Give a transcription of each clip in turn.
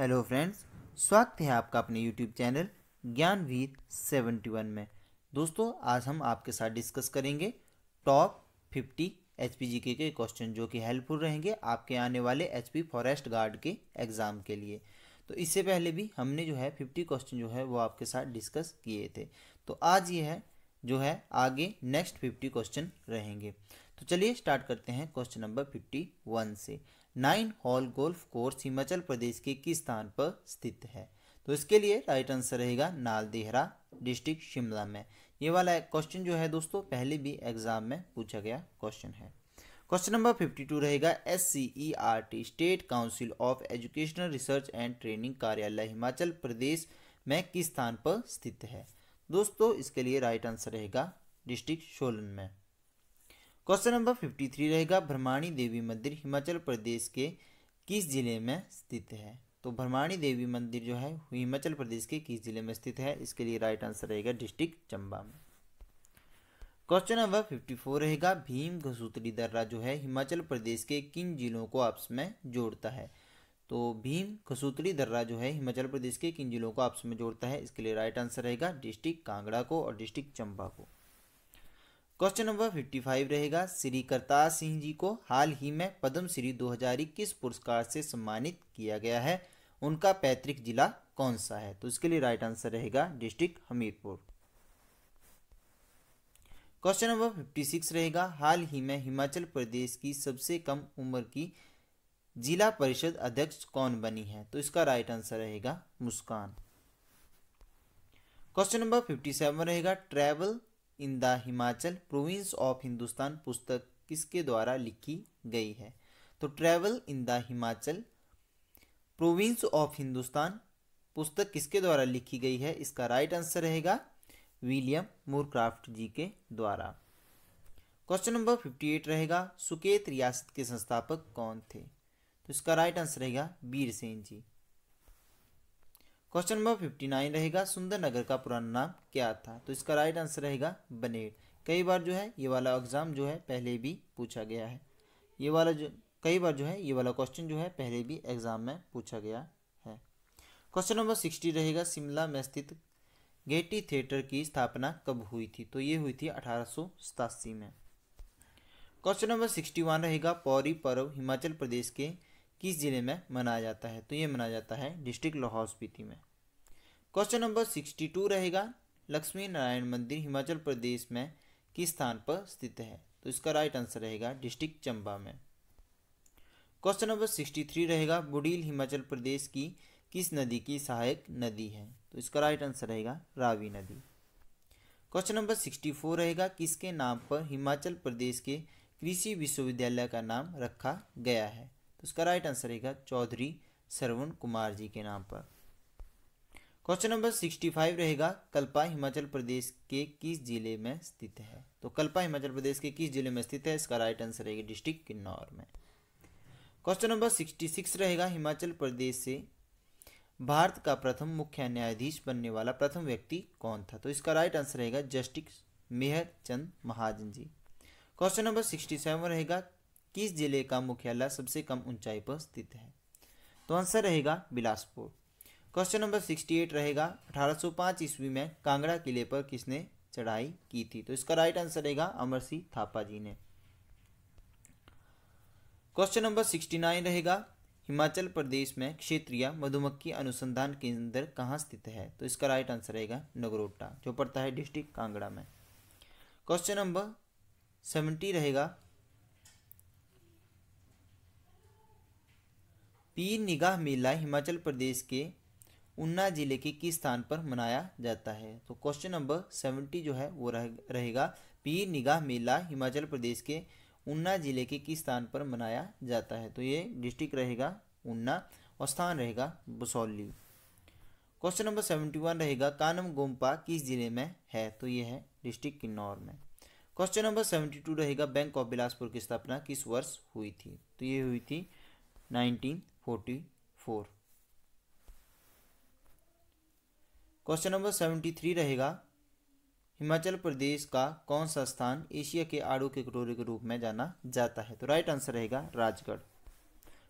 hello friends स्वागत है आपका अपने YouTube channel Gyanveer seventy one में दोस्तों आज हम आपके साथ डिस्कस करेंगे टॉप फिफ्टी एच पी के क्वेश्चन जो कि हेल्पफुल रहेंगे आपके आने वाले एच पी फॉरेस्ट गार्ड के एग्ज़ाम के लिए तो इससे पहले भी हमने जो है फिफ्टी क्वेश्चन जो है वो आपके साथ डिस्कस किए थे तो आज ये है जो है आगे नेक्स्ट फिफ्टी क्वेश्चन रहेंगे तो चलिए स्टार्ट करते हैं क्वेश्चन नंबर फिफ्टी वन से nine hole golf course Himachal Pradesh के किस स्थान पर स्थित है तो इसके लिए राइट आंसर रहेगा नाल देहरा डिस्ट्रिक्ट शिमला में ये वाला क्वेश्चन जो है दोस्तों पहले भी एग्जाम में पूछा गया क्वेश्चन है क्वेश्चन नंबर फिफ्टी टू रहेगा S C E R T state council of educational research and training कार्यालय हिमाचल प्रदेश में किस स्थान पर स्थित है दोस्तों इसके लिए राइट आंसर रहेगा डिस्ट्रिक्ट सोलन में क्वेश्चन नंबर फिफ्टी थ्री रहेगा भ्रमाणी देवी मंदिर हिमाचल प्रदेश के किस जिले में स्थित है तो भ्रमाणी देवी मंदिर जो है हिमाचल प्रदेश के किस जिले में स्थित है इसके लिए राइट आंसर रहेगा डिस्ट्रिक्ट चंबा में क्वेश्चन नंबर फिफ्टी फोर रहेगा भीम घसूतरी दर्रा जो है हिमाचल प्रदेश के किन जिलों को आपस में जोड़ता है तो भीम घसूतली दर्रा जो है हिमाचल प्रदेश के किन जिलों को आपस में जोड़ता है इसके लिए राइट आंसर रहेगा डिस्ट्रिक्ट कांगड़ा को और डिस्ट्रिक्ट चंबा को क्वेश्चन नंबर 55 रहेगा श्री करतार सिंह जी को हाल ही में पद्म श्री इक्कीस पुरस्कार से सम्मानित किया गया है उनका पैतृक जिला कौन सा है तो इसके लिए राइट आंसर रहेगा डिस्ट्रिक्ट हमीरपुर क्वेश्चन नंबर 56 रहेगा हाल ही में हिमाचल प्रदेश की सबसे कम उम्र की जिला परिषद अध्यक्ष कौन बनी है तो इसका राइट आंसर रहेगा मुस्कान क्वेश्चन नंबर 57 रहेगा travel in the Himachal province of Hindustan पुस्तक किसके द्वारा लिखी गई है तो travel in the Himachal province of Hindustan पुस्तक किसके द्वारा लिखी गई है इसका राइट आंसर रहेगा विलियम मूरक्राफ्ट जी के द्वारा क्वेश्चन नंबर फिफ्टी एट रहेगा सुकेत रियासत के संस्थापक कौन थे तो इसका राइट आंसर रहेगा Bir Sen ji question number fifty nine रहेगा सुंदर नगर का पुराना नाम क्या था तो इसका राइट आंसर रहेगा बनेड़ कई बार जो है ये वाला एग्जाम जो है पहले भी पूछा गया है ये वाला जो कई बार जो है ये वाला क्वेश्चन जो है पहले भी एग्जाम में पूछा गया है क्वेश्चन नंबर सिक्सटी रहेगा शिमला में स्थित गेटी थिएटर की स्थापना कब हुई थी तो ये हुई थी अठारह में क्वेश्चन नंबर सिक्सटी रहेगा पौरी पर्व हिमाचल प्रदेश के किस ज़िले में मनाया जाता है तो ये मनाया जाता है डिस्ट्रिक्ट लाहौल स्पीति में क्वेश्चन नंबर सिक्सटी टू रहेगा लक्ष्मी नारायण मंदिर हिमाचल प्रदेश में किस स्थान पर स्थित है तो इसका राइट आंसर रहेगा डिस्ट्रिक्ट चंबा में क्वेश्चन नंबर सिक्सटी थ्री रहेगा बुडील हिमाचल प्रदेश की किस नदी की सहायक नदी है तो इसका राइट आंसर रहेगा रावी नदी क्वेश्चन नंबर सिक्सटी फोर रहेगा किसके नाम पर हिमाचल प्रदेश के कृषि विश्वविद्यालय का नाम रखा गया है तो इसका राइट आंसर रहेगा चौधरी सरवण कुमार जी के नाम पर क्वेश्चन नंबर सिक्सटी फाइव रहेगा कल्पा हिमाचल प्रदेश के किस जिले में स्थित है तो कल्पा हिमाचल प्रदेश के किस जिले में स्थित है इसका राइट आंसर रहेगा डिस्ट्रिक्ट किन्नौर में क्वेश्चन नंबर सिक्सटी सिक्स रहेगा हिमाचल प्रदेश से भारत का प्रथम मुख्य न्यायाधीश बनने वाला प्रथम व्यक्ति कौन था तो इसका राइट आंसर रहेगा justice Mehar Chand Mahajan ji question number sixty seven रहेगा किस जिले का मुख्यालय सबसे कम ऊंचाई पर स्थित है तो आंसर रहेगा Bilaspur question number sixty eight रहेगा 1805 ईस्वी में कांगड़ा किले पर किसने चढ़ाई की थी तो इसका राइट आंसर रहेगा अमर सिंह थापा जी ने क्वेश्चन नंबर सिक्सटी नाइन रहेगा हिमाचल प्रदेश में क्षेत्रीय मधुमक्खी अनुसंधान केंद्र कहाँ स्थित है तो इसका राइट आंसर रहेगा नगरोटा जो पड़ता है डिस्ट्रिक्ट कांगड़ा में क्वेश्चन नंबर सेवेंटी रहेगा पीर निगाह मेला हिमाचल प्रदेश के ऊना जिले के किस स्थान पर मनाया जाता है तो क्वेश्चन नंबर सेवेंटी जो है वो रह, रहेगा पीर निगाह मेला हिमाचल प्रदेश के ऊना जिले के किस स्थान पर मनाया जाता है तो ये डिस्ट्रिक्ट रहेगा ऊना और स्थान रहेगा Basohli question number seventy one रहेगा कानम गोम्पा किस जिले में है तो ये है डिस्ट्रिक्ट किन्नौर में क्वेश्चन नंबर सेवेंटी टू रहेगा बैंक ऑफ बिलासपुर की स्थापना किस वर्ष हुई थी तो ये हुई थी nineteen forty four question number seventy three रहेगा हिमाचल प्रदेश का कौन सा स्थान एशिया के आड़ू के कटोरे के रूप में जाना जाता है तो राइट आंसर रहेगा Rajgarh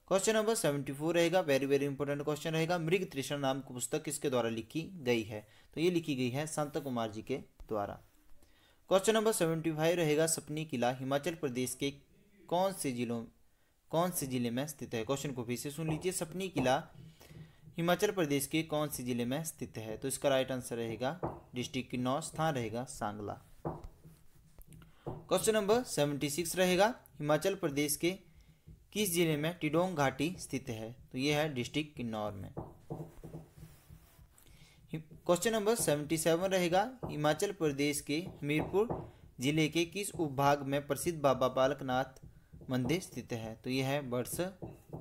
question number seventy four रहेगा वेरी वेरी इंपॉर्टेंट क्वेश्चन रहेगा मृग तृष्णा नाम की पुस्तक किसके द्वारा लिखी गई है तो ये लिखी गई है संत कुमार जी के द्वारा क्वेश्चन नंबर सेवेंटी फाइव रहेगा सपनी किला हिमाचल प्रदेश के कौन से जिलों कौन से जिले में स्थित है क्वेश्चन को फिर से सुन लीजिए सपनी किला हिमाचल प्रदेश के कौन से जिले में स्थित है तो इसका राइट आंसर रहेगा डिस्ट्रिक्ट किन्नौर स्थान रहेगा Sangla question number seventy six रहेगा हिमाचल प्रदेश के किस जिले में टिडोंग घाटी स्थित है तो यह है डिस्ट्रिक्ट किन्नौर में क्वेश्चन नंबर सेवेंटी सेवन रहेगा हिमाचल प्रदेश के हमीरपुर जिले के किस उपभाग में प्रसिद्ध बाबा बालकनाथ मंदिर स्थित है तो यह है बर्स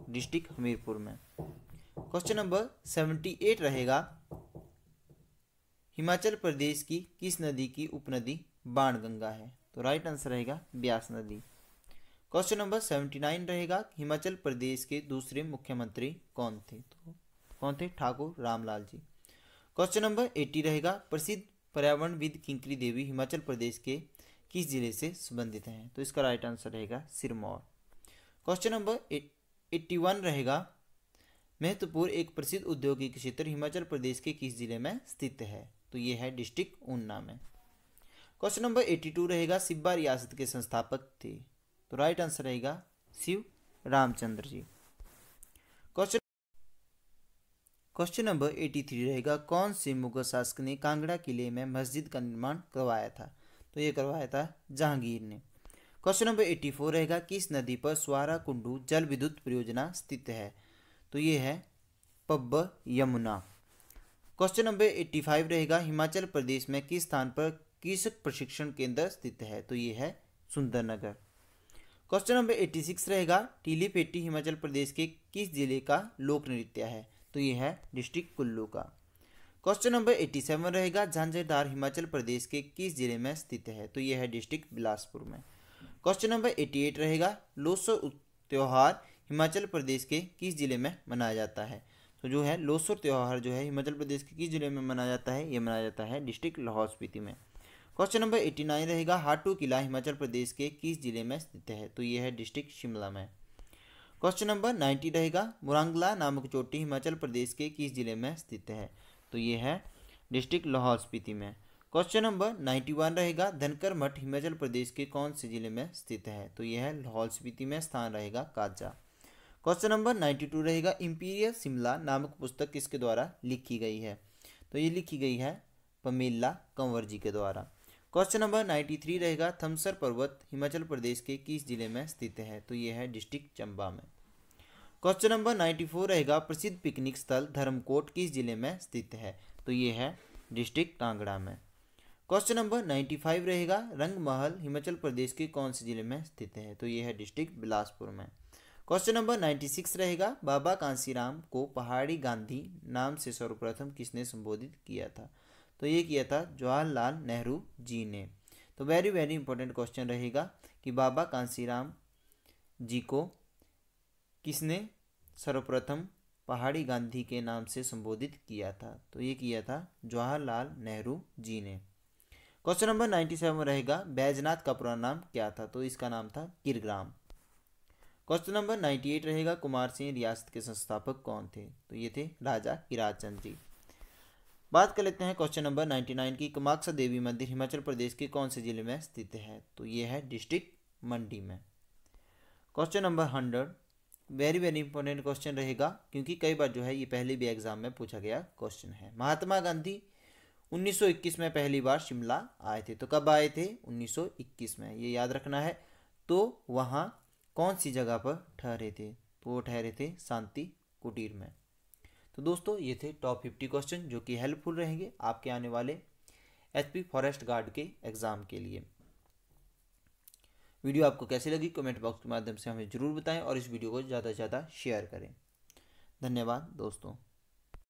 डिस्ट्रिक्ट हमीरपुर में क्वेश्चन नंबर सेवेंटी एट रहेगा हिमाचल प्रदेश की किस नदी की उपनदी बाणगंगा है तो राइट आंसर रहेगा ब्यास नदी क्वेश्चन नंबर सेवेंटी नाइन रहेगा हिमाचल प्रदेश के दूसरे मुख्यमंत्री कौन थे तो कौन थे Thakur Ramlal ji question number eighty रहेगा प्रसिद्ध पर्यावरणविद किंकरी देवी हिमाचल प्रदेश के किस जिले से संबंधित हैं तो इसका राइट आंसर रहेगा Sirmaur question number eighty one रहेगा महत्वपूर्ण एक प्रसिद्ध औद्योगिक क्षेत्र हिमाचल प्रदेश के किस जिले में स्थित है तो ये है डिस्ट्रिक्ट ऊना में क्वेश्चन नंबर एट्टी टू रहेगा सिब्बा रियासत के संस्थापक थे तो राइट आंसर रहेगा Shiv Ramchandra ji question question number eighty three रहेगा कौन से मुगल शासक ने कांगड़ा किले में मस्जिद का निर्माण करवाया था तो ये करवाया था जहांगीर ने क्वेश्चन नंबर एट्टी फोर रहेगा किस नदी पर स्वारा कुंडू जल विद्युत परियोजना स्थित है तो ये है पब्ब Yamuna question number eighty five रहेगा हिमाचल प्रदेश में किस स्थान पर कृषक प्रशिक्षण केंद्र स्थित है तो ये है Sundernagar question number eighty six रहेगा टीली पेटी हिमाचल प्रदेश के किस जिले का लोक नृत्य है तो ये है डिस्ट्रिक्ट कुल्लू का क्वेश्चन नंबर 87 रहेगा झांझरदार हिमाचल प्रदेश के किस जिले में स्थित है तो यह है डिस्ट्रिक्ट बिलासपुर में क्वेश्चन नंबर 88 रहेगा लोसो त्यौहार हिमाचल प्रदेश के किस जिले में मनाया जाता है तो जो है लोसो त्यौहार जो है हिमाचल प्रदेश के किस जिले में मनाया जाता है यह मनाया जाता है डिस्ट्रिक्ट लाहौल स्पीति में क्वेश्चन नंबर एट्टी नाइन रहेगा हाटू किला हिमाचल प्रदेश के किस जिले में स्थित है तो यह है डिस्ट्रिक्ट शिमला में क्वेश्चन नंबर नाइन्टी रहेगा मुरांगला नामक चोटी हिमाचल प्रदेश के किस जिले में स्थित है तो ये है डिस्ट्रिक्ट लाहौल स्पीति में क्वेश्चन नंबर नाइन्टी वन रहेगा धनकर मठ हिमाचल प्रदेश के कौन से जिले में स्थित है तो यह है लाहौल स्पीति में स्थान रहेगा Kaza question number ninety two रहेगा इम्पीरियल शिमला नामक पुस्तक किसके द्वारा लिखी गई है तो ये लिखी गई है पमेला कंवर जी के द्वारा क्वेश्चन नंबर नाइन्टी थ्री रहेगा थमसर पर्वत हिमाचल प्रदेश के किस जिले में स्थित है तो ये है डिस्ट्रिक्ट चंबा में क्वेश्चन नंबर नाइन्टी फोर रहेगा प्रसिद्ध पिकनिक स्थल धर्मकोट किस जिले में स्थित है तो ये है डिस्ट्रिक्ट कांगड़ा में क्वेश्चन नंबर नाइन्टी फाइव रहेगा महल हिमाचल प्रदेश के कौन से जिले में स्थित है तो ये है डिस्ट्रिक्ट बिलासपुर में क्वेश्चन नंबर नाइन्टी सिक्स रहेगा बाबा कांसीराम को पहाड़ी गांधी नाम से सर्वप्रथम किसने संबोधित किया था तो ये किया था जवाहरलाल नेहरू जी ने तो वेरी वेरी इंपॉर्टेंट क्वेश्चन रहेगा कि बाबा कांसीराम जी को किसने सर्वप्रथम पहाड़ी गांधी के नाम से संबोधित किया था तो ये किया था जवाहरलाल नेहरू जी ने क्वेश्चन नंबर नाइन्टी सेवन रहेगा बैजनाथ का पुराना नाम क्या था तो इसका नाम था Kirgram question number ninety eight रहेगा कुमार सिंह रियासत के संस्थापक कौन थे तो ये थे राजा किराज चंद जी बात कर लेते हैं क्वेश्चन नंबर नाइन्टी नाइन की कमाक्षा देवी मंदिर हिमाचल प्रदेश के कौन से जिले में स्थित है तो ये है डिस्ट्रिक्ट मंडी में question number hundred very very important question रहेगा क्योंकि कई बार जो है ये पहले भी एग्जाम में पूछा गया क्वेश्चन है महात्मा गांधी 1921 में पहली बार शिमला आए थे तो कब आए थे 1921 में ये याद रखना है तो वहाँ कौन सी जगह पर ठहरे थे तो वो ठहरे थे शांति कुटीर में तो दोस्तों ये थे टॉप फिफ्टी क्वेश्चन जो कि हेल्पफुल रहेंगे आपके आने वाले एच फॉरेस्ट गार्ड के एग्ज़ाम के लिए वीडियो आपको कैसे लगी कमेंट बॉक्स के माध्यम से हमें ज़रूर बताएं और इस वीडियो को ज़्यादा से ज़्यादा शेयर करें धन्यवाद दोस्तों